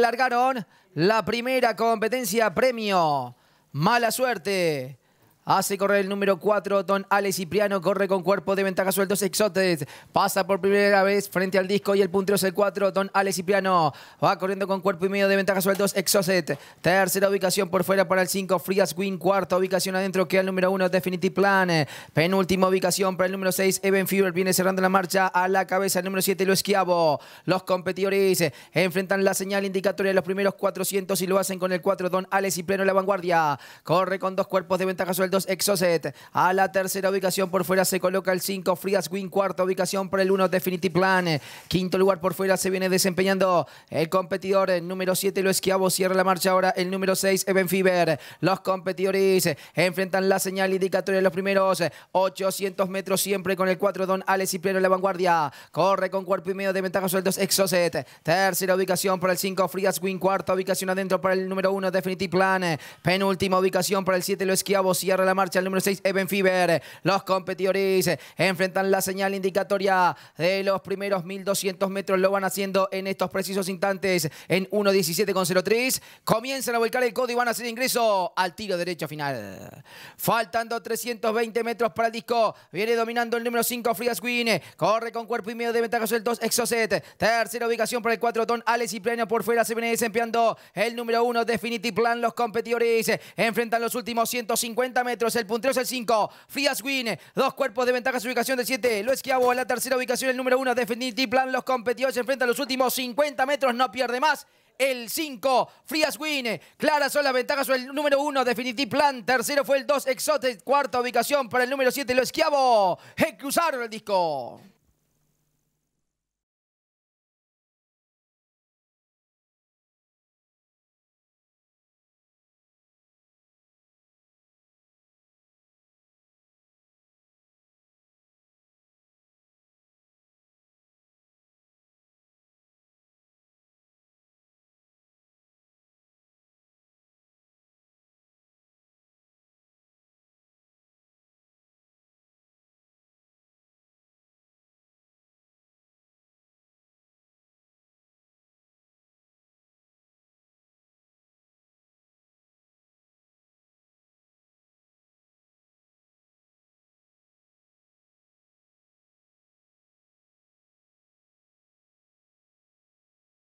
Largaron la primera competencia premio. Mala suerte. Hace correr el número 4, Don Alex Cipriano, corre con cuerpo de ventaja sueltos exotes. Pasa por primera vez frente al disco y el puntero es el 4, Don Alex Cipriano. Va corriendo con cuerpo y medio de ventaja sueltos Exocet. Tercera ubicación por fuera para el 5, Frias Win. Cuarta ubicación adentro queda el número 1, Definitive Plan. Penúltima ubicación para el número 6, Even Fever. Viene cerrando la marcha a la cabeza el número 7, Lo Esquiavo. Los competidores enfrentan la señal indicatoria de los primeros 400 y lo hacen con el 4, Don Alex Cipriano en la vanguardia. Corre con dos cuerpos de ventaja sueltos dos Exocet. A la tercera ubicación por fuera se coloca el 5 frías Win. Cuarta ubicación para el 1 Definitive Plan. Quinto lugar por fuera se viene desempeñando el competidor el número 7 Lo Esquiavo. Cierra la marcha ahora el número 6 Even Fever. Los competidores enfrentan la señal indicatoria de los primeros 800 metros siempre con el 4 Don Alex y Pleno la vanguardia. Corre con cuerpo y medio de ventaja sobre el 2 Exocet. Tercera ubicación para el 5 frías Win. Cuarta ubicación adentro para el número 1 Definitive Plan. Penúltima ubicación para el 7 Lo Esquiavo. Cierra la marcha el número 6, Eben Fieber Los competidores enfrentan la señal indicatoria de los primeros 1200 metros. Lo van haciendo en estos precisos instantes en 1.17.03. Comienzan a volcar el codo y van a hacer ingreso al tiro derecho final. Faltando 320 metros para el disco. Viene dominando el número 5, Frías Queen Corre con cuerpo y medio de ventaja sobre el 2, Tercera ubicación para el 4, Don Alex y Pleno por fuera. Se viene desempeando el número 1, Definitive Plan. Los competidores enfrentan los últimos 150 metros. El puntero es el 5. Frías Win. Dos cuerpos de ventaja su ubicación del 7. Lo esquiavo la tercera ubicación, el número 1. Definitive Plan. Los competidores se enfrentan los últimos 50 metros. No pierde más el 5, Frías Win. Claras son las ventajas el número 1, Definitive Plan. Tercero fue el 2, Exotic. Cuarta ubicación para el número 7, Lo Esquiavo. Cruzaron el disco.